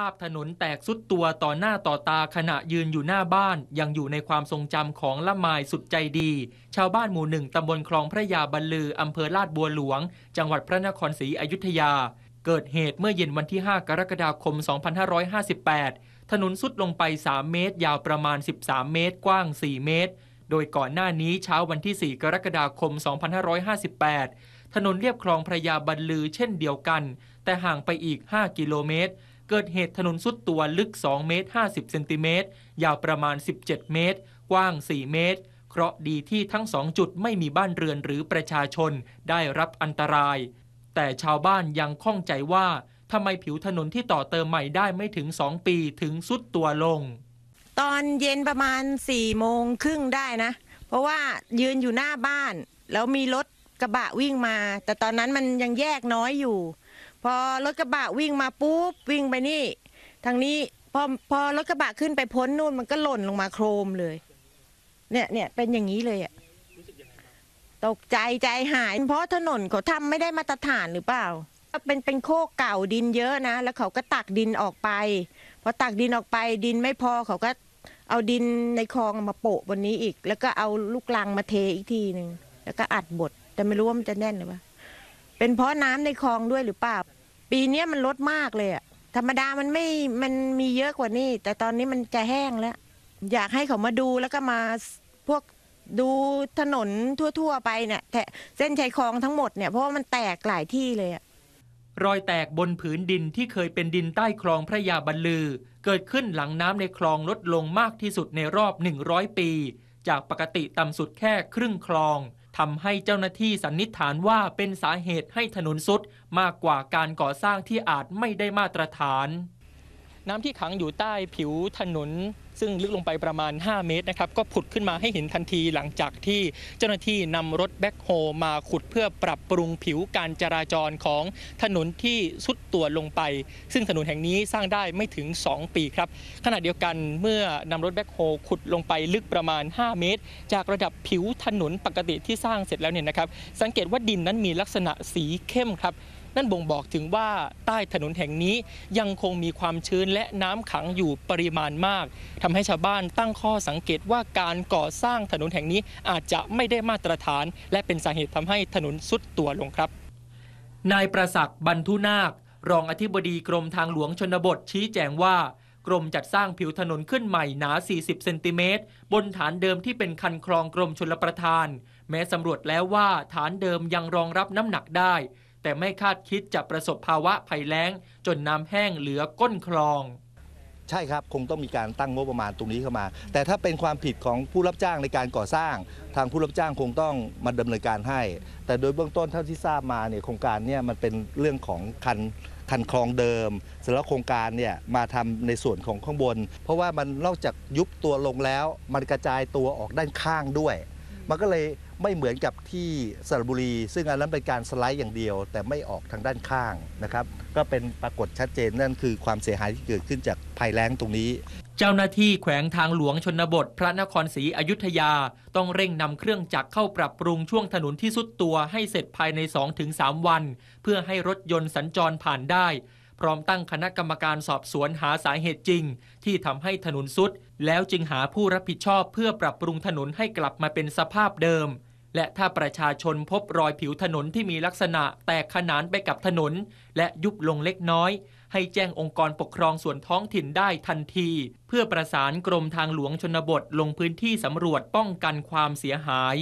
ภาพถนนแตกสุดตัวต่อหน้าต่อตาขณะยืนอยู่หน้าบ้านยังอยู่ในความทรงจำของละไมสุดใจดี ชาวบ้านหมู่หนึ่งตำบลคลองพระยาบรรลืออำเภอลาดบัวหลวง จังหวัดพระนครศรีอยุธยา เกิดเหตุเมื่อเย็นวันที่ 5 กรกฎาคม 2558 ถนนสุดลงไป 3 เมตร ยาวประมาณ 13 เมตรกว้าง 4 เมตร โดยก่อนหน้านี้เช้าวันที่ 4 กรกฎาคม 2558 ถนนเรียบคลองพระยาบรรลือเช่นเดียวกัน แต่ห่างไปอีก 5 กิโลเมตรเกิดเหตุถนนสุดตัวลึก2เมตร50 เซนติเมตร ยาวประมาณ 17 เมตร กว้าง 4 เมตร เคราะดีที่ทั้งสองจุดไม่มีบ้านเรือนหรือประชาชนได้รับอันตราย แต่ชาวบ้านยังข้องใจว่าทำไมผิวถนนที่ต่อเติมใหม่ได้ไม่ถึง 2 ปีถึงสุดตัวลง ตอนเย็นประมาณ4ี่โมงครึ่งได้นะ เพราะว่ายืนอยู่หน้าบ้านแล้วมีรถกระบะวิ่งมา แต่ตอนนั้นมันยังแยกน้อยอยู่พอรถกระบะวิ่งมาปุ๊บวิ่งไปนี่ทางนี้พอพอรถกระบะขึ้นไปพ้นนู่นมันก็หล่นลงมาโครมเลย เนี่ยเนี่ยเป็นอย่างนี้เลยอะตกใจใจหาย เพราะถนนเขาทำไม่ได้มาตรฐานหรือเปล่าเป็นเป็นโคกเก่าดินเยอะนะแล้วเขาก็ตักดินออกไป พอตักดินออกไปดินไม่พอเขาก็ เอาดินในคลองมาโปะบนนี้อีก แล้วก็เอาลูกลังมาเทอีกทีหนึ่งแล้วก็อัดบดแต่ไม่รู้ว่ามันจะแน่นหรือเปล่าเป็นเพราะน้ำในคลองด้วยหรือเปล่าปีนี้มันลดมากเลยอะธรรมดามันไม่มันมีเยอะกว่านี้ แต่ตอนนี้มันจะแห้งแล้ว อยากให้เขามาดูแล้วก็มาพวกดูถนนทั่ว ๆ ไปเนี่ยแเส้นชายคลองทั้งหมดเนี่ยเพราะว่ามันแตกหลายที่เลยอะรอยแตกบนผืนดินที่เคยเป็นดินใต้คลองพระยาบรรลือ เกิดขึ้นหลังน้ำในคลองลดลงมากที่สุดในรอบ 100 ปีจากปกติต่ำสุดแค่ครึ่งคลองทำให้เจ้าหน้าที่สันนิษฐานว่าเป็นสาเหตุให้ถนนสุดมากกว่าการก่อสร้างที่อาจไม่ได้มาตรฐานน้ำที่ขังอยู่ใต้ผิวถนน ซึ่งลึกลงไปประมาณ 5 เมตรนะครับก็ผุดขึ้นมาให้เห็นทันทีหลังจากที่เจ้าหน้าที่นำรถแบ็คโฮมาขุดเพื่อปรับปรุงผิวการจราจรของถนนที่สุดตัวลงไป ซึ่งถนนแห่งนี้สร้างได้ไม่ถึง 2 ปีครับขณะเดียวกันเมื่อนำรถแบ็คโฮขุดลงไปลึกประมาณ5 เมตร จากระดับผิวถนนปกติที่สร้างเสร็จแล้วเนี่ยนะครับ สังเกตว่าดินนั้นมีลักษณะสีเข้มครับนั่นบ่งบอกถึงว่าใต้ถนนแห่งนี้ยังคงมีความชื้นและน้ำขังอยู่ปริมาณมากทำให้ชาวบ้านตั้งข้อสังเกตว่าการก่อสร้างถนนแห่งนี้อาจจะไม่ได้มาตรฐานและเป็นสาเหตุทำให้ถนนสุดตัวลงครับ นายประศักดิ์บรรทุนาค รองอธิบดีกรมทางหลวงชนบทชี้แจงว่า กรมจัดสร้างผิวถนนขึ้นใหม่หนา 40 เซนติเมตรบนฐานเดิมที่เป็นคันคลองกรมชลประทาน แม้สำรวจแล้วว่าฐานเดิมยังรองรับน้ำหนักได้แต่ไม่คาดคิดจะประสบภาวะภัยแล้ง จนน้ำแห้งเหลือก้นคลอง ใช่ครับคงต้องมีการตั้งงบประมาณตรงนี้เข้ามา แต่ถ้าเป็นความผิดของผู้รับจ้างในการก่อสร้าง ทางผู้รับจ้างคงต้องมาดำเนินการให้ แต่โดยเบื้องต้นเท่าที่ทราบมาเนี่ยโครงการเนี่ยมันเป็นเรื่องของคันคันคลองเดิมสจแล้วโครงการเนี่ยมาทำในส่วนของข้างบนเพราะว่ามันนอกจากยุบตัวลงแล้วมันกระจายตัวออกด้านข้างด้วยมันก็เลยไม่เหมือนกับที่สระบุรี ซึ่งอันนั้นเป็นการสไลด์อย่างเดียวแต่ไม่ออกทางด้านข้างนะครับ ก็เป็นปรากฏชัดเจนนั่นคือความเสียหายที่เกิดขึ้นจากภัยแล้งตรงนี้ เจ้าหน้าที่แขวงทางหลวงชนบท พระนครศรีอยุธยา ต้องเร่งนำเครื่องจักรเข้าปรับปรุงช่วงถนนที่สุดตัวให้เสร็จภายใน 2-3 วัน เพื่อให้รถยนต์สัญจรผ่านได้พร้อมตั้งคณะกรรมการสอบสวนหาสาเหตุจริง ที่ทำให้ถนนสุด แล้วจึงหาผู้รับผิดชอบเพื่อปรับปรุงถนนให้กลับมาเป็นสภาพเดิม และถ้าประชาชนพบรอยผิวถนนที่มีลักษณะแตกขนานไปกับถนน และยุบลงเล็กน้อย ให้แจ้งองค์กรปกครองส่วนท้องถิ่นได้ทันที เพื่อประสานกรมทางหลวงชนบทลงพื้นที่สำรวจป้องกันความเสียหาย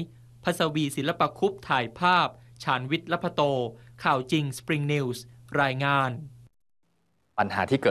พศวีศิลปคุปถ่ายภาพชานวิทย์ลพโตข่าวจริงสปริงนิวส์รายงานปัญหาที่เกิด